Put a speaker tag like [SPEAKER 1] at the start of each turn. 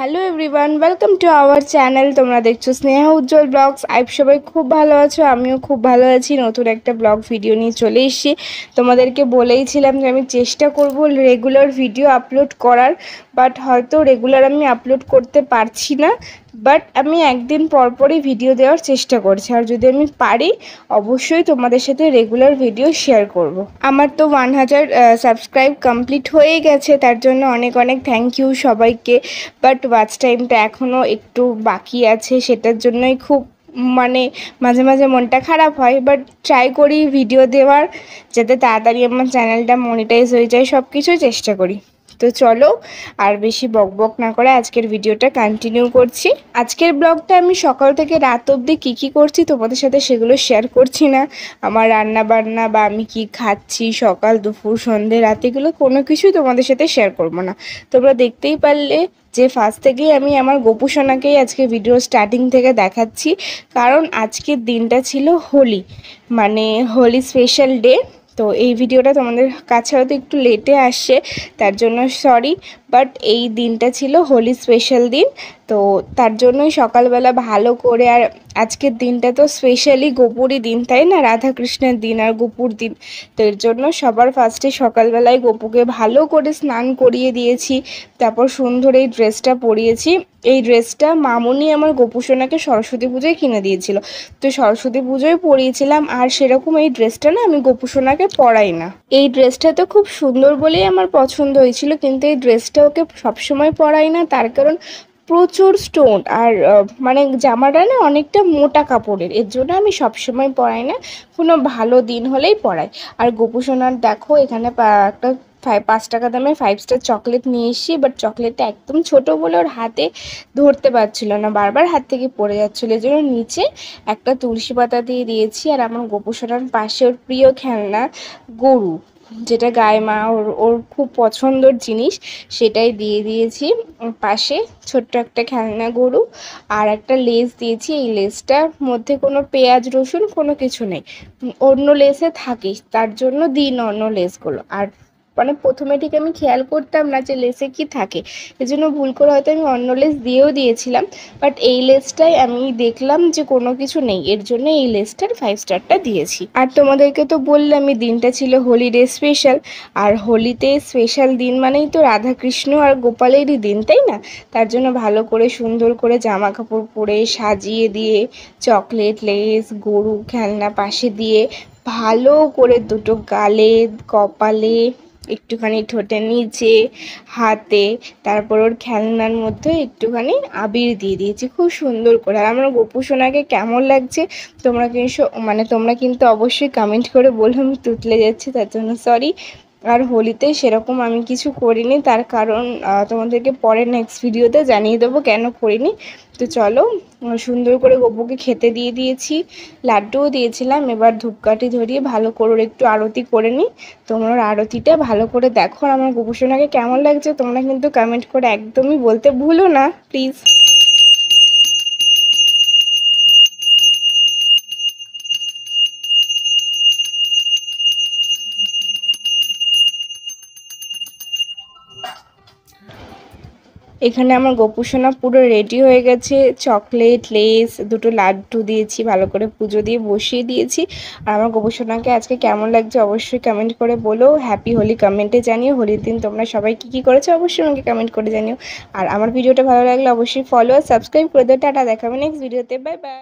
[SPEAKER 1] Hello everyone welcome to our channel তোমরা দেখছো স্নেহা উজ্জ্বল blogs আইপ সবাই খুব ভালো আছো আমিও খুব ভালো আছি নতুন একটা ব্লগ ভিডিও নিয়ে চলে এসেছি তোমাদেরকে বলেইছিলাম যে আমি চেষ্টা করব রেগুলার ভিডিও আপলোড করার বাট হয়তো রেগুলার আমি আপলোড করতে পারছি না বাট আমি একদিন পরপরই ভিডিও দেওয়ার চেষ্টা করছি আর যদি আমি পারি অবশ্যই তোমাদের সাথে রেগুলার ভিডিও শেয়ার করব। আমার তো ওয়ান হাজার সাবস্ক্রাইব কমপ্লিট হয়ে গেছে তার জন্য অনেক অনেক থ্যাংক ইউ সবাইকে বাট ওয়াচ টাইমটা এখনও একটু বাকি আছে সেটার জন্যই খুব মানে মাঝে মাঝে মনটা খারাপ হয় বাট ট্রাই করি ভিডিও দেওয়ার যাতে তাড়াতাড়ি আমার চ্যানেলটা মনিটাইজ হয়ে যায় সব কিছুই চেষ্টা করি তো চলো আর বেশি বক বক না করে আজকের ভিডিওটা কন্টিনিউ করছি আজকের ব্লগটা আমি সকাল থেকে রাত অবধি কী কী করছি তোমাদের সাথে সেগুলো শেয়ার করছি না আমার রান্না বান্না বা আমি কি খাচ্ছি সকাল দুপুর সন্ধে রাত এগুলো কোনো কিছুই তোমাদের সাথে শেয়ার করব না তোমরা দেখতেই পারলে যে ফার্স্ট থেকেই আমি আমার গোপুসোনাকেই আজকে ভিডিও স্টার্টিং থেকে দেখাচ্ছি কারণ আজকের দিনটা ছিল হোলি মানে হোলি স্পেশাল ডে তো এই ভিডিওটা তোমাদের কাছে হয়তো একটু লেটে আসছে তার জন্য সরি বাট এই দিনটা ছিল হোলি স্পেশাল দিন তো তার জন্যই সকালবেলা ভালো করে আর আজকের দিনটা তো স্পেশালি গোপুরই দিন তাই না রাধা কৃষ্ণের দিন আর গোপুর দিন তো এর জন্য সবার ফার্স্টে সকালবেলায় গোপুকে ভালো করে স্নান করিয়ে দিয়েছি তারপর সুন্দর এই ড্রেসটা পরিয়েছি এই ড্রেসটা মামুনি আমার গোপু সোনাকে সরস্বতী পুজোয় কিনে দিয়েছিল তো সরস্বতী পুজোয় পরিয়েছিলাম আর সেরকম এই ড্রেসটা না আমি গোপু সোনাকে পরাই না এই ড্রেসটা তো খুব সুন্দর বলেই আমার পছন্দ হয়েছিল কিন্তু এই ড্রেসটা ড্রেসটা ওকে সবসময় পরাই না তার কারণ প্রচুর স্টোন আর মানে জামাটা না অনেকটা মোটা কাপড়ের এর জন্য আমি সবসময় পরাই না কোনো ভালো দিন হলেই পরাই আর গোপু সোনার দেখো এখানে একটা ফাইভ পাঁচ টাকা দামে ফাইভ স্টার চকলেট নিয়ে এসি বাট চকলেটটা একদম ছোট বলে ওর হাতে ধরতে পারছিল না বারবার হাত থেকে পড়ে যাচ্ছিলো এই জন্য নিচে একটা তুলসী পাতা দিয়ে দিয়েছি আর আমার গোপু পাশে ওর প্রিয় খেলনা গরু যেটা গায়ে মা ওর ওর খুব পছন্দর জিনিস সেটাই দিয়ে দিয়েছি পাশে ছোট্ট একটা খেলনা গরু আর একটা লেস দিয়েছি এই লেসটার মধ্যে কোনো পেঁয়াজ রসুন কোনো কিছু নেই অন্য লেসে থাকে তার জন্য দিন অন্য লেসগুলো আর মানে প্রথমে ঠিক আমি খেয়াল করতাম না যে লেসে কি থাকে এজন্য ভুল করে হয়তো আমি অন্য লেস দিয়েও দিয়েছিলাম বাট এই লেসটাই আমি দেখলাম যে কোনো কিছু নেই এর জন্য এই লেসটার ফাইভ স্টারটা দিয়েছি আর তোমাদেরকে তো বললামই দিনটা ছিল হোলিডে স্পেশাল আর হোলিতে স্পেশাল দিন মানেই তো রাধাকৃষ্ণ আর গোপালেরই দিন তাই না তার জন্য ভালো করে সুন্দর করে জামা কাপড় পরে সাজিয়ে দিয়ে চকলেট লেস গরু খেলনা পাশে দিয়ে ভালো করে দুটো গালে কপালে একটুখানি ঠোঁটের নিচে হাতে তারপর ওর খেলনার মধ্যে একটুখানি আবির দিয়ে দিয়েছি খুব সুন্দর করে আর আমার গপু সোনাকে কেমন লাগছে তোমরা কিন্তু মানে তোমরা কিন্তু অবশ্যই কমেন্ট করে বললাম তুতলে যাচ্ছে তার জন্য সরি আর হোলিতে সেরকম আমি কিছু করিনি তার কারণ তোমাদেরকে পরে নেক্সট ভিডিওতে জানিয়ে দেবো কেন করিনি তো চলো সুন্দর করে গপুকে খেতে দিয়ে দিয়েছি লাড্ডুও দিয়েছিলাম এবার ধূপকাঠি ধরিয়ে ভালো করে একটু আরতি করে নিই তোমরা আরতিটা ভালো করে দেখো আমার গোপুসোনাকে কেমন লাগছে তোমরা কিন্তু কমেন্ট করে একদমই বলতে ভুলো না প্লিজ এখানে আমার গোপুসোনা পুরো রেডি হয়ে গেছে চকলেট লেস দুটো লাড্ডু দিয়েছি ভালো করে পুজো দিয়ে বসিয়ে দিয়েছি আর আমার গোপুসোনাকে আজকে কেমন লাগছে অবশ্যই কমেন্ট করে বলো হ্যাপি হোলি কমেন্টে জানিও হোলির দিন তোমরা সবাই কী কী করেছো অবশ্যই আমাকে কমেন্ট করে জানিও আর আমার ভিডিওটা ভালো লাগলে অবশ্যই ফলো আর সাবস্ক্রাইব করে দেওয়া টাটা দেখাবে নেক্সট ভিডিওতে বাই বাই